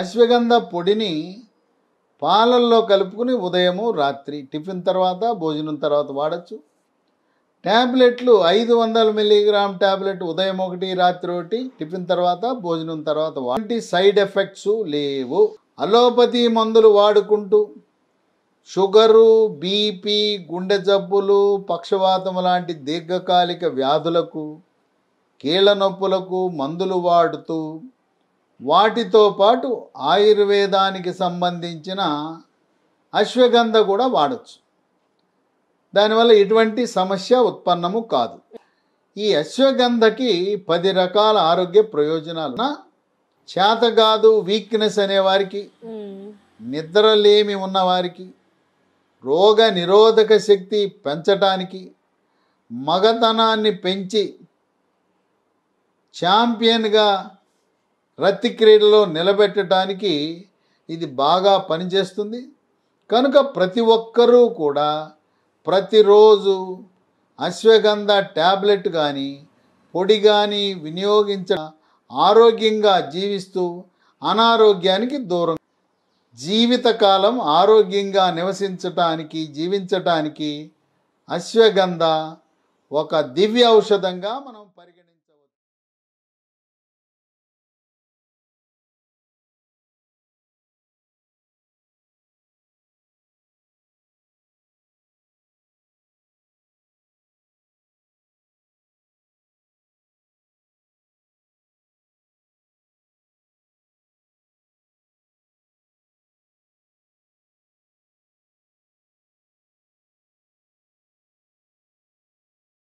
అశ్వగంధ పొడిని పాలల్లో కలుపుకుని ఉదయము రాత్రి టిఫిన్ తర్వాత భోజనం తర్వాత వాడచ్చు ట్యాబ్లెట్లు ఐదు వందల మిల్లీగ్రామ్ ట్యాబ్లెట్ ఉదయం ఒకటి రాత్రి ఒకటి టిఫిన్ తర్వాత భోజనం తర్వాత వాటి సైడ్ ఎఫెక్ట్స్ లేవు అలోపతి మందులు వాడుకుంటూ షుగరు బీపీ గుండె జబ్బులు పక్షవాతం లాంటి దీర్ఘకాలిక వ్యాధులకు కీళ్ళ నొప్పులకు మందులు వాడుతూ వాటితో పాటు ఆయుర్వేదానికి సంబంధించిన అశ్వగంధ కూడా వాడచ్చు దానివల్ల ఎటువంటి సమస్య ఉత్పన్నము కాదు ఈ అశ్వగంధకి పది రకాల ఆరోగ్య ప్రయోజనాలు చేతగాదు వీక్నెస్ అనేవారికి నిద్రలేమి ఉన్నవారికి రోగ నిరోధక శక్తి పెంచటానికి మగతనాన్ని పెంచి ఛాంపియన్గా రత్తి క్రీడలో నిలబెట్టడానికి ఇది బాగా పనిచేస్తుంది కనుక ప్రతి ఒక్కరూ కూడా ప్రతిరోజు అశ్వగంధ ట్యాబ్లెట్ కానీ పొడి కానీ వినియోగించ ఆరోగ్యంగా జీవిస్తూ అనారోగ్యానికి దూరం జీవితకాలం ఆరోగ్యంగా నివసించటానికి జీవించటానికి అశ్వగంధ ఒక దివ్య ఔషధంగా మనం పరిగణి